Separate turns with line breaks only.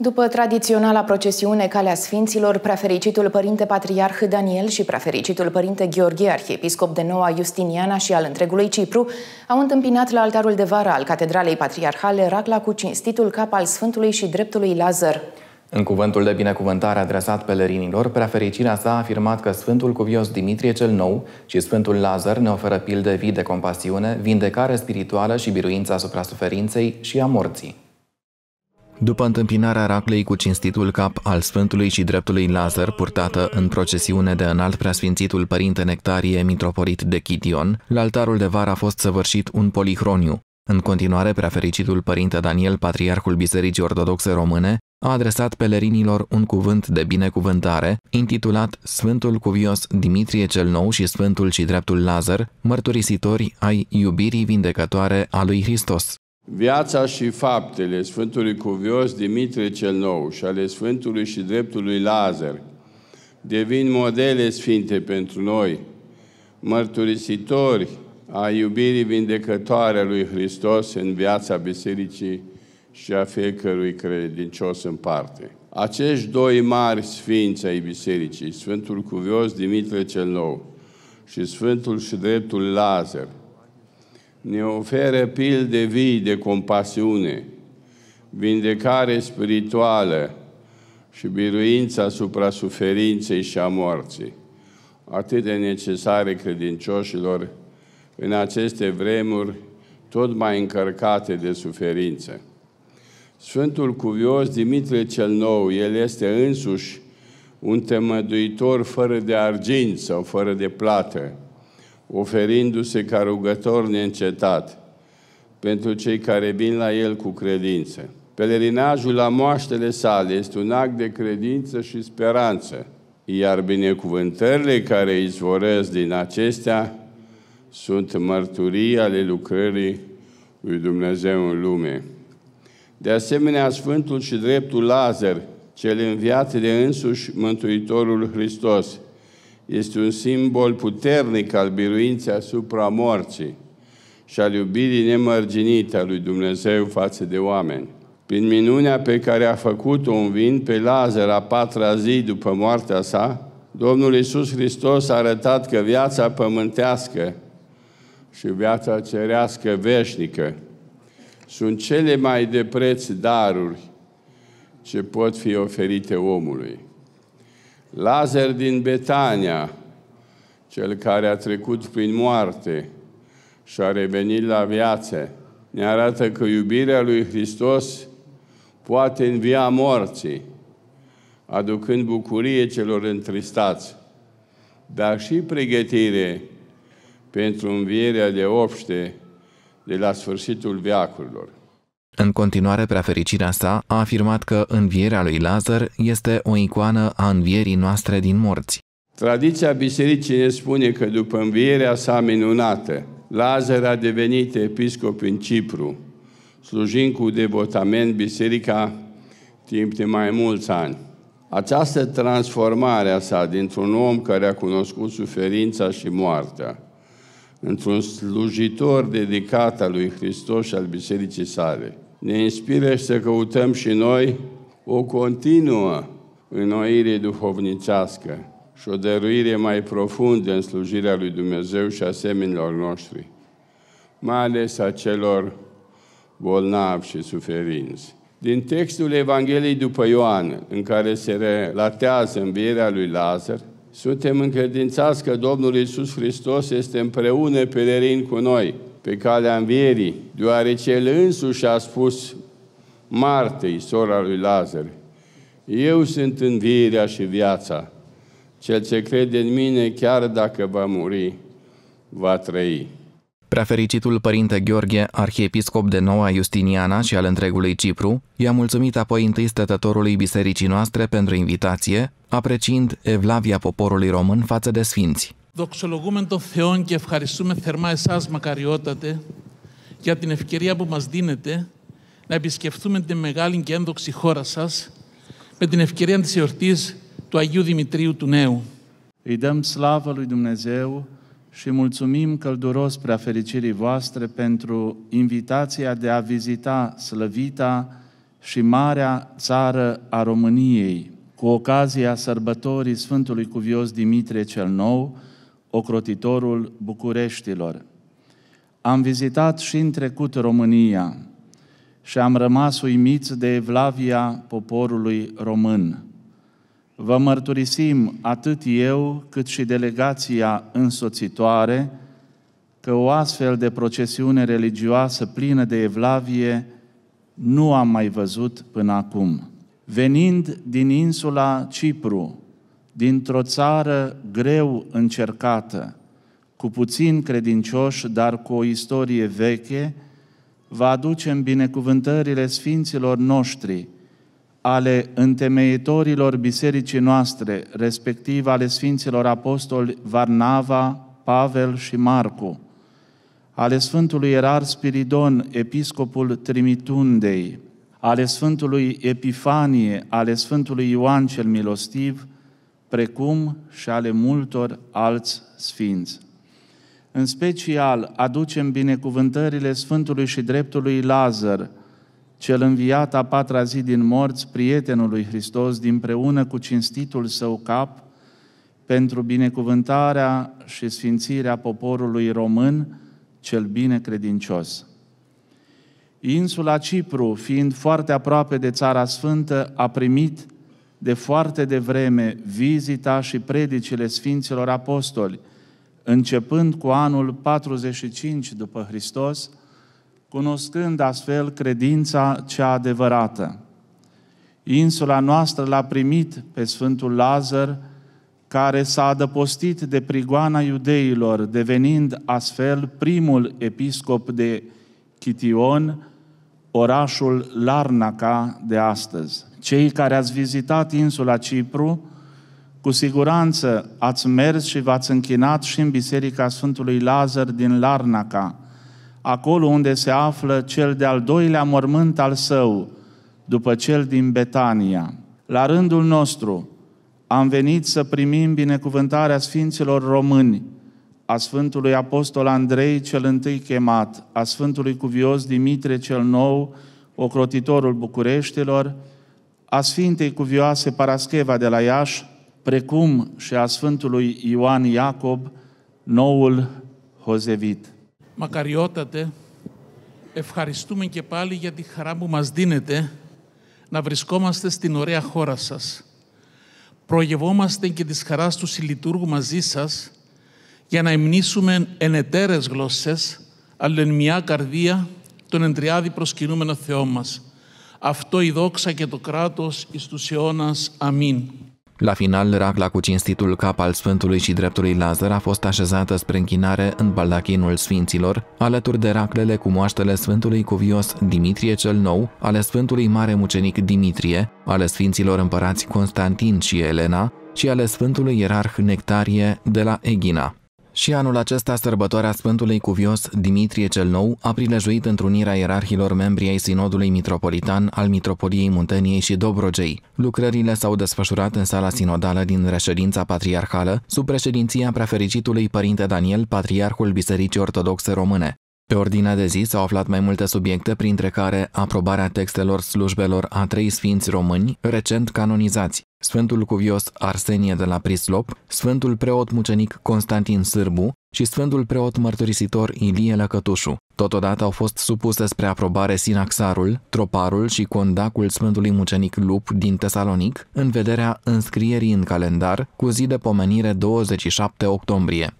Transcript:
După tradiționala procesiune Calea Sfinților, prefericitul Părinte Patriarh Daniel și prefericitul Părinte Gheorghe, arhiepiscop de Noua Justiniana și al întregului Cipru, au întâmpinat la altarul de vară al Catedralei Patriarhale Racla cu cinstitul cap al Sfântului și Dreptului Lazar. În cuvântul de binecuvântare adresat pelerinilor, prefericirea sa a afirmat că Sfântul Cuvios Dimitrie cel Nou și Sfântul Lazar ne oferă pilde vii de compasiune, vindecare spirituală și biruința asupra suferinței și a morții. După întâmpinarea Raclei cu cinstitul cap al Sfântului și Dreptului Lazar, purtată în procesiune de înalt preasfințitul Părinte Nectarie, mitropolit de Chition, la altarul de vară a fost săvârșit un polihroniu. În continuare, preafericitul Părinte Daniel, Patriarhul Bisericii Ortodoxe Române, a adresat pelerinilor un cuvânt de binecuvântare, intitulat Sfântul Cuvios Dimitrie cel Nou și Sfântul și Dreptul Lazar, mărturisitori ai iubirii vindecătoare a lui Hristos.
Viața și faptele Sfântului Cuvios Dimitrie cel Nou și ale Sfântului și Dreptului Lazar devin modele sfinte pentru noi, mărturisitori a iubirii vindecătoare a lui Hristos în viața Bisericii și a fiecărui credincios în parte. Acești doi mari sfinți ai Bisericii, Sfântul Cuvios Dimitrie cel Nou și Sfântul și Dreptul Lazar, ne oferă pilde vii de compasiune, vindecare spirituală și biruința asupra suferinței și a morții, atât de necesare credincioșilor în aceste vremuri tot mai încărcate de suferință. Sfântul Cuvios Dimitrie cel Nou, el este însuși un temăduitor fără de argint sau fără de plată, oferindu-se ca rugător neîncetat pentru cei care vin la El cu credință. Pelerinajul la moaștele sale este un act de credință și speranță, iar binecuvântările care izvorăsc din acestea sunt mărturii ale lucrării lui Dumnezeu în lume. De asemenea, Sfântul și dreptul Lazar, cel înviat de însuși Mântuitorul Hristos – este un simbol puternic al biruinței asupra morții și al iubirii nemărginite a lui Dumnezeu față de oameni. Prin minunea pe care a făcut-o un vin pe Lazar a patra zi după moartea sa, Domnul Iisus Hristos a arătat că viața pământească și viața cerească veșnică sunt cele mai de preț daruri ce pot fi oferite omului. Lazar din Betania, cel care a trecut prin moarte și a revenit la viață, ne arată că iubirea lui Hristos poate învia morții, aducând bucurie celor întristați, dar și pregătire pentru învierea de obște de la sfârșitul veacurilor.
În continuare, preafericirea sa a afirmat că învierea lui Lazar este o icoană a învierii noastre din morți.
Tradiția bisericii ne spune că după învierea sa minunată, Lazar a devenit episcop în Cipru, slujind cu devotament biserica timp de mai mulți ani. Această transformare a sa dintr-un om care a cunoscut suferința și moartea, într-un slujitor dedicat al lui Hristos și al bisericii sale, ne inspire să căutăm și noi o continuă înnoire duhovnicească și o dăruire mai profundă în slujirea lui Dumnezeu și a seminilor noștri, mai ales a celor bolnavi și suferinți. Din textul Evangheliei după Ioan, în care se relatează învierea lui Lazar, suntem încredințați că Domnul Iisus Hristos este împreună pelerin cu noi – pe calea învierii, deoarece el însuși a spus Martei, sora lui Lazar, eu sunt învierea și viața. Cel ce crede în mine, chiar dacă va muri, va trăi.
Prefericitul părinte Gheorghe, arhiepiscop de Noua Justiniana și al întregului Cipru, i-a mulțumit apoi întâi stătătorului bisericii noastre pentru invitație, apreciind evlavia poporului român față de sfinți.
Δοξολογούμε τον Θεό και ευχαριστούμε θερμά εσάς μακαριότατε για την ευκαιρία που μας δίνετε να επισκεφθούμε την μεγάλη και ένδοξη χώρα σας με την ευκαιρία της εορτής του Αγίου Δημητρίου του Νέου. Îi dăm slavă lui Dumnezeu și mulțumim călduros prea fericirii voastre pentru invitația de a vizita slăvita și marea țară a României, cu ocazia sărbătorii Sfântului Cuvios Dimitrie cel Nou, ocrotitorul Bucureștilor. Am vizitat și în trecut România și am rămas uimiți de evlavia poporului român. Vă mărturisim atât eu cât și delegația însoțitoare că o astfel de procesiune religioasă plină de evlavie nu am mai văzut până acum. Venind din insula Cipru, dintr-o țară greu încercată, cu puțin credincioși, dar cu o istorie veche, va aduce în binecuvântările sfinților noștri, ale întemeitorilor bisericii noastre, respectiv ale sfinților apostoli Varnava, Pavel și Marcu, ale Sfântului Erar Spiridon, episcopul Trimitundei, ale Sfântului Epifanie, ale Sfântului Ioan cel Milostiv, precum și ale multor alți sfinți. În special, aducem binecuvântările Sfântului și Dreptului Lazar, cel înviat a patra zi din morți, prietenului Hristos, dinpreună cu cinstitul său cap, pentru binecuvântarea și sfințirea poporului român, cel bine credincios. Insula Cipru, fiind foarte aproape de Țara Sfântă, a primit de foarte devreme vizita și predicile Sfinților Apostoli, începând cu anul 45 după Hristos, cunoscând astfel credința cea adevărată. Insula noastră l-a primit pe Sfântul Lazar, care s-a adăpostit de prigoana iudeilor, devenind astfel primul episcop de Chition, orașul Larnaca de astăzi. Cei care ați vizitat insula Cipru, cu siguranță ați mers și v-ați închinat și în biserica Sfântului Lazar din Larnaca, acolo unde se află cel de-al doilea mormânt al său, după cel din Betania. La rândul nostru, am venit să primim binecuvântarea Sfinților Români, a Sfântului Apostol Andrei cel întâi chemat, a Sfântului Cuvios Dimitre cel Nou, ocrotitorul Bucureștilor, a Sfintei Cuvioase Parascheva de la Iași, precum și a Sfântului Ioan Iacob, Μακαριότατε, ευχαριστούμε και πάλι για τη χαρά που μας δίνετε να βρισκόμαστε στην ωραία χώρα σας. Προεγευόμαστε και της χαράς του συλλητούργου μαζί σας για να εμνήσουμε ενετέρες γλώσσες, μια καρδία, τον εντριάδη προσκυνούμενο Θεό μας. Αυτό η δόξα και το κράτος εις τους αιώνας. Αμήν.
La final, racla cu cinstitul cap al Sfântului și Dreptului Lazar a fost așezată spre închinare în baldachinul Sfinților, alături de raclele cu moaștele Sfântului Cuvios Dimitrie cel Nou, ale Sfântului Mare Mucenic Dimitrie, ale Sfinților Împărați Constantin și Elena și ale Sfântului Ierarh Nectarie de la Egina. Și anul acesta, sărbătoarea Sfântului Cuvios Dimitrie cel Nou a prilejuit întrunirea ierarhilor membri ai Sinodului Mitropolitan al Mitropoliei Munteniei și Dobrogei. Lucrările s-au desfășurat în sala sinodală din reședința patriarhală, sub președinția prefericitului Părinte Daniel, Patriarhul Bisericii Ortodoxe Române. Pe ordinea de zi s-au aflat mai multe subiecte, printre care aprobarea textelor slujbelor a trei sfinți români, recent canonizați, Sfântul Cuvios Arsenie de la Prislop, Sfântul Preot Mucenic Constantin Sârbu și Sfântul Preot Mărturisitor Ilie Lăcătușu. Totodată au fost supuse spre aprobare Sinaxarul, Troparul și Condacul Sfântului Mucenic Lup din Tesalonic, în vederea înscrierii în calendar cu zi de pomenire 27 octombrie.